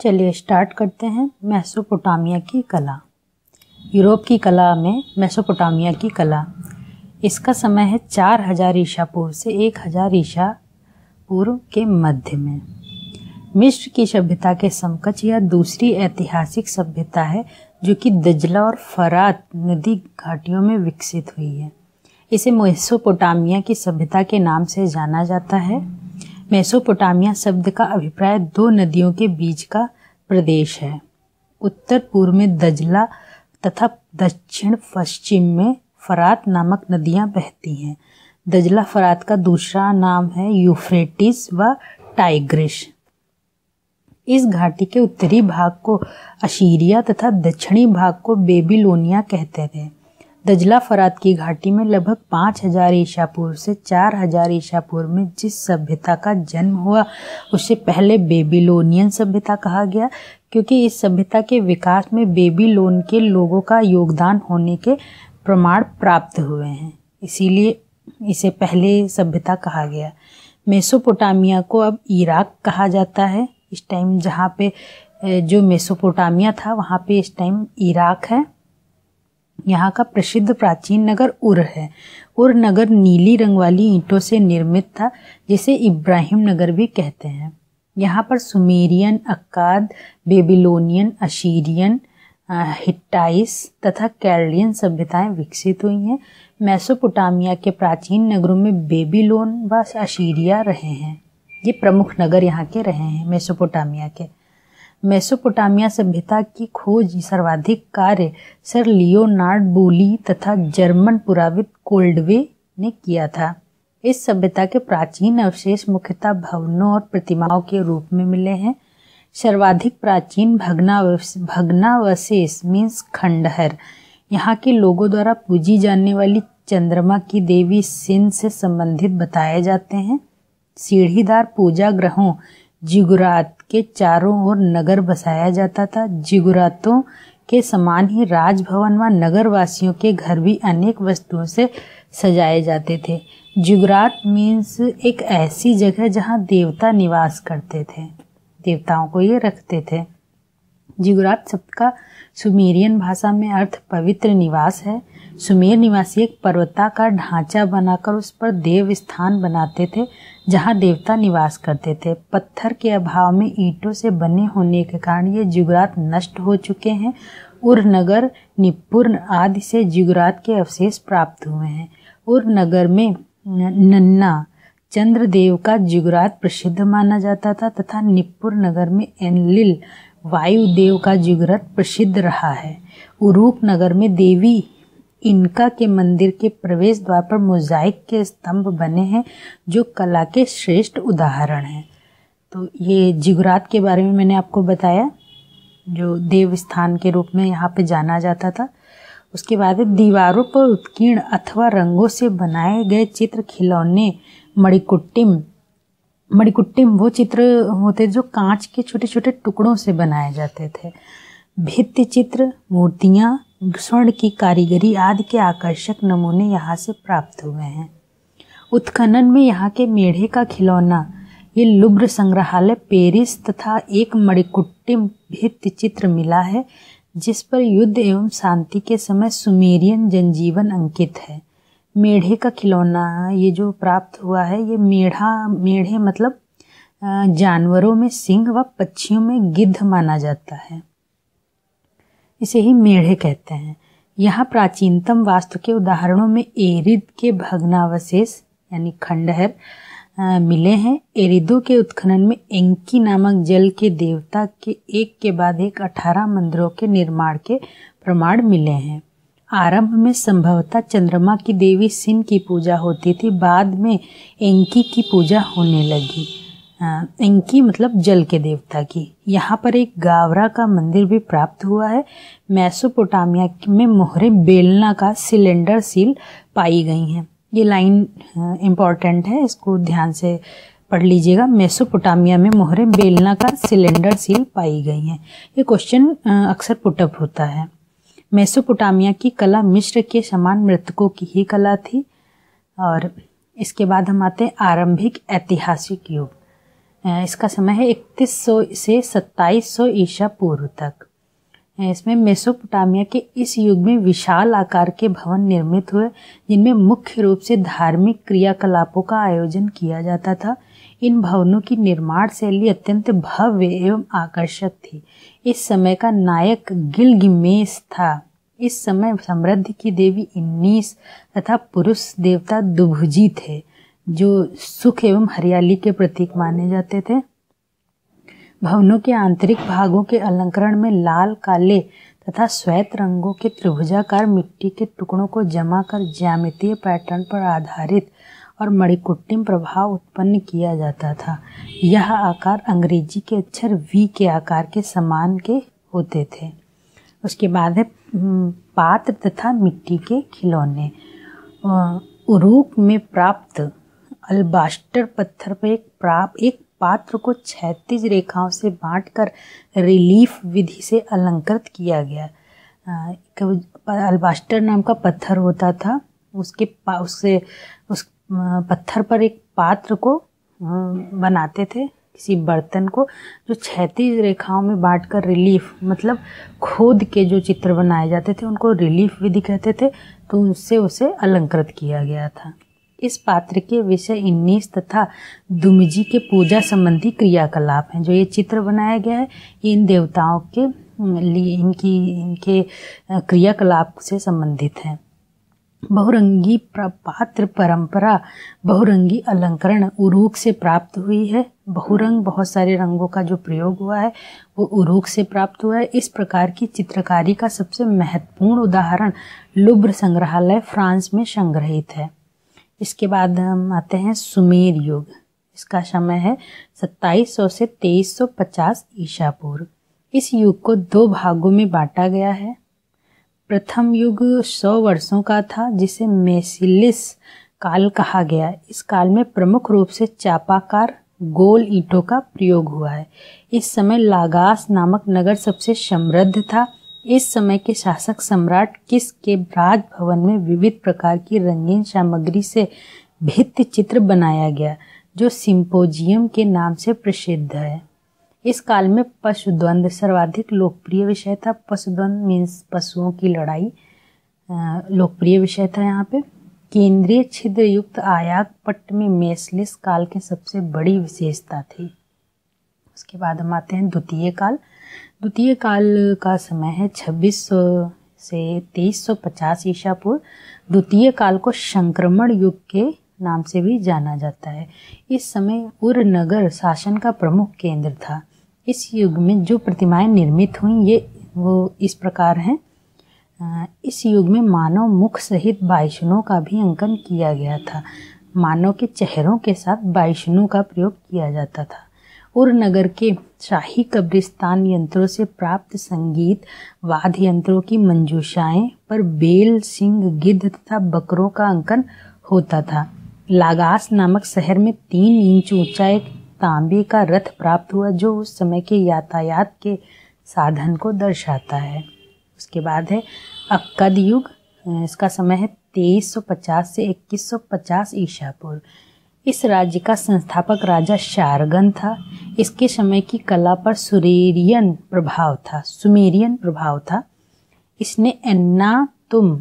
चलिए स्टार्ट करते हैं मैसोपोटामिया की कला यूरोप की कला में मैसोपोटामिया की कला इसका समय है चार हजार ईशा पूर्व से एक हजार ईशा पूर्व के मध्य में मिश्र की सभ्यता के समकक्ष यह दूसरी ऐतिहासिक सभ्यता है जो कि दजला और फरात नदी घाटियों में विकसित हुई है इसे मेसोपोटामिया की सभ्यता के नाम से जाना जाता है मेसोपोटामिया शब्द का अभिप्राय दो नदियों के बीच का प्रदेश है उत्तर पूर्व में दजला तथा दक्षिण पश्चिम में फरात नामक नदियां बहती हैं दजला फरात का दूसरा नाम है यूफ्रेटिस व टाइग्रिश इस घाटी के उत्तरी भाग को अशीरिया तथा दक्षिणी भाग को बेबीलोनिया कहते थे दजला फरात की घाटी में लगभग पाँच हजार ईशा पूर्व से चार हजार ईशा पूर्व में जिस सभ्यता का जन्म हुआ उसे पहले बेबीलोनियन सभ्यता कहा गया क्योंकि इस सभ्यता के विकास में बेबीलोन के लोगों का योगदान होने के प्रमाण प्राप्त हुए हैं इसीलिए इसे पहले सभ्यता कहा गया मेसोपोटामिया को अब इराक कहा जाता है इस टाइम जहाँ पे जो मेसोपोटामिया था वहाँ पे इस टाइम इराक है यहाँ का प्रसिद्ध प्राचीन नगर उर है उर नगर नीली रंग वाली ईंटों से निर्मित था जिसे इब्राहिम नगर भी कहते हैं यहाँ पर Sumerian Akkad Babylonian Assyrian Hittites तथा कैरलियन सभ्यताएं विकसित हुई हैं मैसोपोटामिया के प्राचीन नगरों में बेबीलोन व अशीरिया रहे हैं ये प्रमुख नगर यहाँ के रहे हैं मेसोपोटामिया के मेसोपोटामिया सभ्यता की खोज सर्वाधिक कार्य सर लियोनार्ड बोली तथा जर्मन पुराविद कोल्डवे ने किया था इस सभ्यता के प्राचीन अवशेष मुख्यतः भवनों और प्रतिमाओं के रूप में मिले हैं सर्वाधिक प्राचीन भगना भगनावशेष मीन्स खंडहर यहाँ के लोगों द्वारा पूजी जाने वाली चंद्रमा की देवी सिंह से संबंधित बताए जाते हैं सीढ़ीदार पूजा ग्रहों जिगुरात के चारों ओर नगर बसाया जाता था जिगुरातों के समान ही राजभवन व नगरवासियों के घर भी अनेक वस्तुओं से सजाए जाते थे जिगुरात मीन्स एक ऐसी जगह जहाँ देवता निवास करते थे देवताओं को ये रखते थे जिगुरात शब्द का सुमेरियन भाषा में अर्थ पवित्र निवास है सुमेर निवासी एक पर्वता का ढांचा बनाकर उस पर देव स्थान बनाते थे जहाँ देवता निवास करते थे पत्थर के अभाव में ईंटों से बने होने के कारण ये जुगरात नष्ट हो चुके हैं उर नगर निपुर आदि से जुगरात के अवशेष प्राप्त हुए हैं उर नगर में नन्ना चंद्रदेव का जुगरात प्रसिद्ध माना जाता था तथा निपुर नगर में एनलिल वायुदेव का जुगरात प्रसिद्ध रहा है उरूप नगर में देवी इनका के मंदिर के प्रवेश द्वार पर मोजाइक के स्तंभ बने हैं जो कला के श्रेष्ठ उदाहरण हैं तो ये जिगुरात के बारे में मैंने आपको बताया जो देव स्थान के रूप में यहाँ पे जाना जाता था उसके बाद दीवारों पर उत्कीर्ण अथवा रंगों से बनाए गए चित्र खिलौने मणिकुट्टिम मणिकुट्टिम वो चित्र होते जो कांच के छोटे छोटे टुकड़ों से बनाए जाते थे भित्ति चित्र मूर्तियाँ स्वर्ण की कारीगरी आदि के आकर्षक नमूने यहाँ से प्राप्त हुए हैं उत्खनन में यहाँ के मेढ़े का खिलौना ये लुब्र संग्रहालय पेरिस तथा एक मणिकुट्टिम भित्ति चित्र मिला है जिस पर युद्ध एवं शांति के समय सुमेरियन जनजीवन अंकित है मेढ़े का खिलौना ये जो प्राप्त हुआ है ये मेढ़ा मेढ़े मतलब जानवरों में सिंह व पक्षियों में गिद्ध माना जाता है इसे ही मेढ़े कहते हैं यहाँ प्राचीनतम वास्तु के उदाहरणों में एरिद के भग्नावशेष यानी खंडहर मिले हैं एरिदो के उत्खनन में एंकी नामक जल के देवता के एक के बाद एक अठारह मंदिरों के निर्माण के प्रमाण मिले हैं आरंभ में संभवतः चंद्रमा की देवी सिन की पूजा होती थी बाद में एंकी की पूजा होने लगी इनकी मतलब जल के देवता की यहाँ पर एक गावरा का मंदिर भी प्राप्त हुआ है मैसोपोटामिया में मोहरे बेलना का सिलेंडर सील पाई गई हैं ये लाइन इम्पॉर्टेंट है इसको ध्यान से पढ़ लीजिएगा मेसोपोटामिया में मोहरे बेलना का सिलेंडर सील पाई गई हैं ये क्वेश्चन अक्सर पुटअप होता है मेसोपोटामिया की कला मिश्र के समान मृतकों की ही कला थी और इसके बाद हम आते हैं आरंभिक ऐतिहासिक युग इसका समय है 3100 से 2700 ईसा पूर्व तक इसमें मेसोपोटामिया के इस युग में विशाल आकार के भवन निर्मित हुए जिनमें मुख्य रूप से धार्मिक क्रियाकलापों का आयोजन किया जाता था इन भवनों की निर्माण शैली अत्यंत भव्य एवं आकर्षक थी इस समय का नायक गिलगिमेस था इस समय समृद्धि की देवी इन्नीस तथा पुरुष देवता दुभुजी थे जो सुख एवं हरियाली के प्रतीक माने जाते थे भवनों के आंतरिक भागों के अलंकरण में लाल काले तथा श्वेत रंगों के त्रिभुजाकार मिट्टी के टुकड़ों को जमा कर ज्यामितीय पैटर्न पर आधारित और मणिकुट्टिम प्रभाव उत्पन्न किया जाता था यह आकार अंग्रेजी के अक्षर वी के आकार के समान के होते थे उसके बाद है पात्र तथा मिट्टी के खिलौने उरूक में प्राप्त अल्बास्टर पत्थर पर एक प्राप एक पात्र को क्षैतिज रेखाओं से बांटकर रिलीफ विधि से अलंकृत किया गया अल्बास्टर नाम का पत्थर होता था उसके पा उससे उस पत्थर पर एक पात्र को बनाते थे किसी बर्तन को जो क्षैतिज रेखाओं में बांटकर रिलीफ मतलब खोद के जो चित्र बनाए जाते थे उनको रिलीफ विधि कहते थे तो उससे उसे अलंकृत किया गया था इस पात्र के विषय इन्नीस तथा दुमजी के पूजा संबंधी क्रियाकलाप हैं जो ये चित्र बनाया गया है इन देवताओं के लिए इनकी इनके क्रियाकलाप से संबंधित हैं बहुरंगी पात्र परंपरा बहुरंगी अलंकरण उरूक से प्राप्त हुई है बहुरंग बहुत सारे रंगों का जो प्रयोग हुआ है वो उरूक से प्राप्त हुआ है इस प्रकार की चित्रकारी का सबसे महत्वपूर्ण उदाहरण लुब्र संग्रहालय फ्रांस में संग्रहित है इसके बाद हम आते हैं सुमेर युग इसका समय है 2700 से 2350 ईसा पूर्व इस युग को दो भागों में बांटा गया है प्रथम युग 100 वर्षों का था जिसे मेसिलिस काल कहा गया इस काल में प्रमुख रूप से चापाकार गोल ईंटों का प्रयोग हुआ है इस समय लागास नामक नगर सबसे समृद्ध था इस समय के शासक सम्राट किस के राजभवन में विविध प्रकार की रंगीन सामग्री से भित्ति चित्र बनाया गया जो सिंपोजियम के नाम से प्रसिद्ध है इस काल में पशुद्वंद सर्वाधिक लोकप्रिय विषय था पशुद्वंद मीन्स पशुओं की लड़ाई लोकप्रिय विषय था यहाँ पे केंद्रीय छिद्र युक्त आयात पट्ट में मेसलिस काल के सबसे बड़ी विशेषता थी उसके बाद हम आते हैं द्वितीय काल द्वितीय काल का समय है 2600 से 2350 ईसा पूर्व द्वितीय काल को संक्रमण युग के नाम से भी जाना जाता है इस समय उर नगर शासन का प्रमुख केंद्र था इस युग में जो प्रतिमाएं निर्मित हुई ये वो इस प्रकार हैं इस युग में मानव मुख सहित बाइषणों का भी अंकन किया गया था मानव के चेहरों के साथ बाइषणों का प्रयोग किया जाता था कानपुर नगर के शाही कब्रिस्तान यंत्रों से प्राप्त संगीत वाद्य यंत्रों की मंजूषाएं पर बेल सिंह गिद्ध तथा बकरों का अंकन होता था लागास नामक शहर में तीन इंच ऊंचा एक तांबे का रथ प्राप्त हुआ जो उस समय के यातायात के साधन को दर्शाता है उसके बाद है अक्कद युग इसका समय है 2350 से 2150 ईसा पूर्व इस राज्य का संस्थापक राजा शारगन था इसके समय की कला पर सुरेरियन प्रभाव था सुमेरियन प्रभाव था इसने एन्ना तुम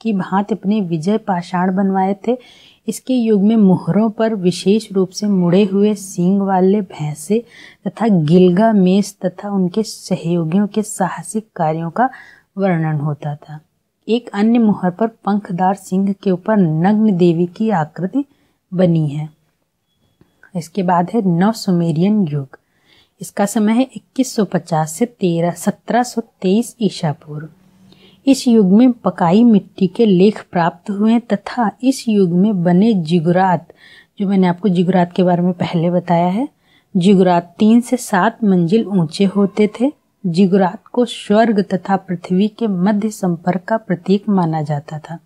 की भांति अपने विजय पाषाण बनवाए थे इसके युग में मोहरों पर विशेष रूप से मुड़े हुए सींग वाले भैंसे तथा गिलगा मेज तथा उनके सहयोगियों के साहसिक कार्यों का वर्णन होता था एक अन्य मोहर पर पंखदार सिंह के ऊपर नग्न देवी की आकृति बनी है इसके बाद है नव सुमेरियन युग इसका समय है 2150 से तेरह सत्रह ईसा पूर्व इस युग में पकाई मिट्टी के लेख प्राप्त हुए तथा इस युग में बने जिगुरात जो मैंने आपको जिगुरात के बारे में पहले बताया है जिगुरात तीन से सात मंजिल ऊंचे होते थे जिगुरात को स्वर्ग तथा पृथ्वी के मध्य संपर्क का प्रतीक माना जाता था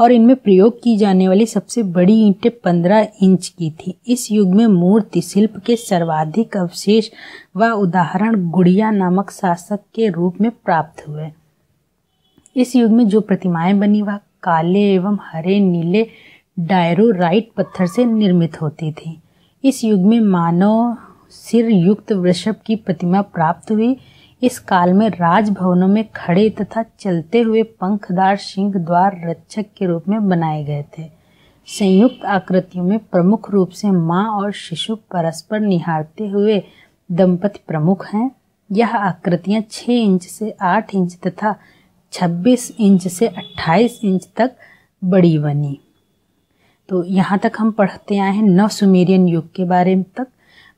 और इनमें प्रयोग की जाने वाली सबसे बड़ी ईंटें पंद्रह इंच की थी इस युग में मूर्ति शिल्प के सर्वाधिक अवशेष व उदाहरण गुड़िया नामक शासक के रूप में प्राप्त हुए इस युग में जो प्रतिमाएं बनी वह काले एवं हरे नीले डायरोराइट पत्थर से निर्मित होती थी इस युग में मानव सिर युक्त वृषभ की प्रतिमा प्राप्त हुई इस काल में राजभवनों में खड़े तथा चलते हुए पंखदार सिंह द्वार रक्षक के रूप में बनाए गए थे संयुक्त आकृतियों में प्रमुख रूप से माँ और शिशु परस्पर निहारते हुए दंपति प्रमुख हैं यह आकृतियाँ 6 इंच से 8 इंच तथा 26 इंच से 28 इंच तक बड़ी बनी तो यहाँ तक हम पढ़ते आए हैं नव सुमेरियन युग के बारे में तक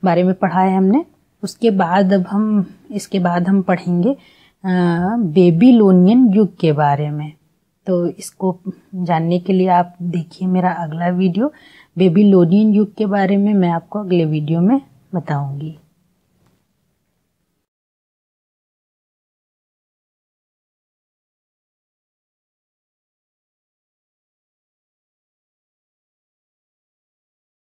बारे में पढ़ा है हमने उसके बाद अब हम इसके बाद हम पढ़ेंगे बेबीलोनियन युग के बारे में तो इसको जानने के लिए आप देखिए मेरा अगला वीडियो बेबीलोनियन युग के बारे में मैं आपको अगले वीडियो में बताऊंगी